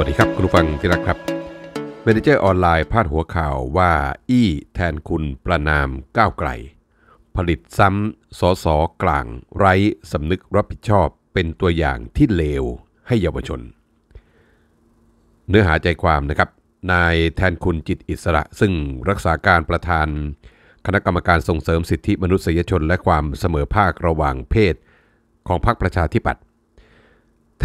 วัสดีครับคุณผู้ฟังที่รักครับ เมนเจอร์ออนไลน์พาดหัวข่าวว่าอี้แทนคุณประนามก้าวไกล ผลิตซ้ำสอสอกลาง ไร้สำนึกรับผิดชอบเป็นตัวอย่างที่เลวให้เยาวชน เนื้อหาใจความนะครับ นายแทนคุณจิตอิสระ ซึ่งรักษาการประธาน คณะกรรมการส่งเสริมสิทธิมนุษยชน และความเสมอภาคระหว่างเพศ ของพรรคประชาธิปัตย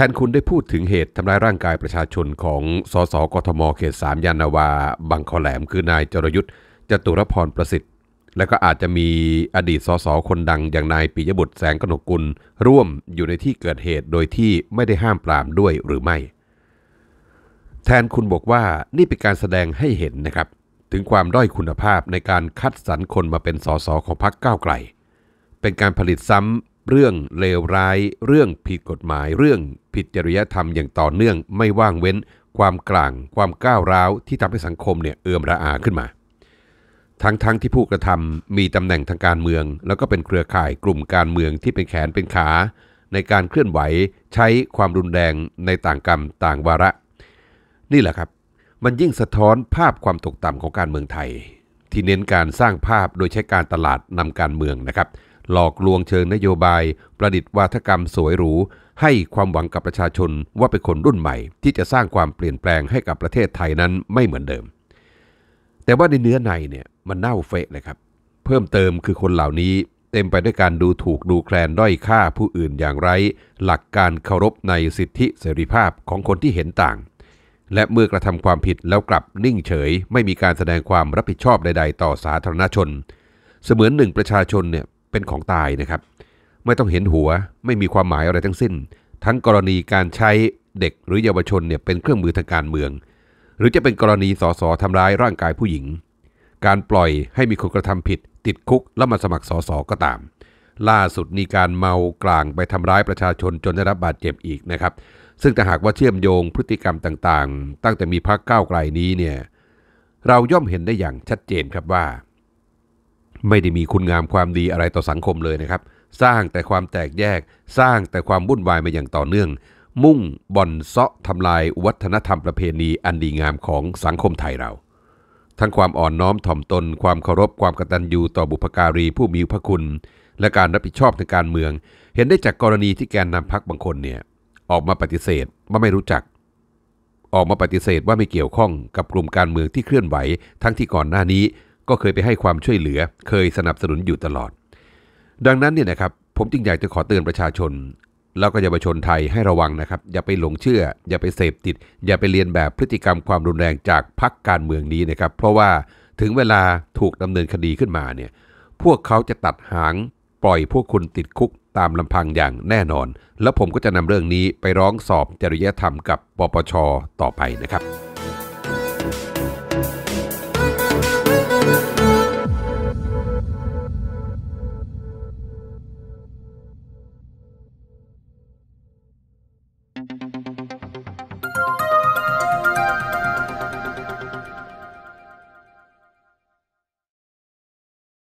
แทนคุณได้พูดถึงเหตุทำร้ายร่างกายประชาชนของสสกทมเขตสามยานาวา บางขแหลม คือนายจรยุทธ์จตุรพรประสิทธิ์ และก็อาจจะมีอดีตสสคนดังอย่างนายปิยบุตรแสงกนกุลร่วมอยู่ในที่เกิดเหตุโดยที่ไม่ได้ห้ามปรามด้วยหรือไม่ แทนคุณบอกว่านี่เป็นการแสดงให้เห็นนะครับ ถึงความด้อยคุณภาพในการคัดสรรคนมาเป็นสสของพรรคก้าวไกลเป็นการผลิตซ้เรื่องเลวร้าย เรื่องผิดกฎหมาย เรื่องผิดจริยธรรมอย่างต่อเนื่องไม่ว่างเว้น ความกลางความก้าวร้าวที่ทำให้สังคมเนี่ยเอือมระอาขึ้นมา ทั้งๆทที่ผู้กระทำมีตำแหน่งทางการเมือง แล้วก็เป็นเครือข่ายกลุ่มการเมืองที่เป็นแขนเป็นขา ในการเคลื่อนไหว ใช้ความรุนแรงในต่างกรรมต่างวาระ นี่แหละครับ มันยิ่งสะท้อนภาพความตกต่ำของการเมืองไทย ที่เน้นการสร้างภาพโดยใช้การตลาดนำการเมืองนะครับหลอกลวงเชิงนโยบาย ประดิษฐ์วาทกรรมสวยหรู ให้ความหวังกับประชาชนว่าเป็นคนรุ่นใหม่ ที่จะสร้างความเปลี่ยนแปลงให้กับประเทศไทยนั้นไม่เหมือนเดิม แต่ว่าในเนื้อในเนี่ยมันเน่าเฟะเลยครับ เพิ่มเติมคือคนเหล่านี้ เต็มไปด้วยการดูถูกดูแคลนด้อยค่าผู้อื่นอย่างไร หลักการเคารพในสิทธิเสรีภาพของคนที่เห็นต่าง และเมื่อกระทำความผิดแล้วกลับนิ่งเฉย ไม่มีการแสดงความรับผิดชอบใด ๆ ต่อสาธารณชน เสมือนหนึ่งประชาชนเนี่ยเป็นของตายนะครับ ไม่ต้องเห็นหัวไม่มีความหมายอะไรทั้งสิ้น ทั้งกรณีการใช้เด็กหรือเยาวชนเนี่ยเป็นเครื่องมือทางการเมือง หรือจะเป็นกรณีสสทำร้ายร่างกายผู้หญิง การปล่อยให้มีคนกระทำผิด ติดคุก แล้วมาสมัครสสก็ตาม ล่าสุดมีการเมากลางไปทำร้ายประชาชนจนได้รับบาดเจ็บอีกนะครับ ซึ่งแต่หากว่าเชื่อมโยงพฤติกรรมต่างๆ ตั้งแต่มีพรรคก้าวไกลนี้เนี่ยเราย่อมเห็นได้อย่างชัดเจนครับว่าไม่ได้มีคุณงามความดีอะไรต่อสังคมเลยนะครับ สร้างแต่ความแตกแยก สร้างแต่ความวุ่นวายมาอย่างต่อเนื่อง มุ่งบ่อนเซาะทำลายวัฒนธรรมประเพณีอันดีงามของสังคมไทยเรา ทั้งความอ่อนน้อมถ่อมตน ความเคารพความกตัญญูต่อบุพการีผู้มีพระคุณ และการรับผิดชอบในการเมือง เห็นได้จากกรณีที่แกนนำพักบางคนเนี่ยออกมาปฏิเสธว่าไม่รู้จัก ออกมาปฏิเสธว่าไม่เกี่ยวข้องกับกลุ่มการเมืองที่เคลื่อนไหว ทั้งที่ก่อนหน้านี้ก็เคยไปให้ความช่วยเหลือเคยสนับสนุนอยู่ตลอด ดังนั้นเนี่ยนะครับ ผมจึงอยากจะขอเตือนประชาชน แล้วก็เยาวชนไทยให้ระวังนะครับ อย่าไปหลงเชื่อ อย่าไปเสพติด อย่าไปเรียนแบบพฤติกรรมความรุนแรงจากพรรคการเมืองนี้นะครับ เพราะว่าถึงเวลาถูกดำเนินคดีขึ้นมาเนี่ย พวกเขาจะตัดหางปล่อยพวกคุณติดคุกตามลำพังอย่างแน่นอน แล้วผมก็จะนำเรื่องนี้ไปร้องสอบจริยธรรมกับปปชต่อไปนะครับ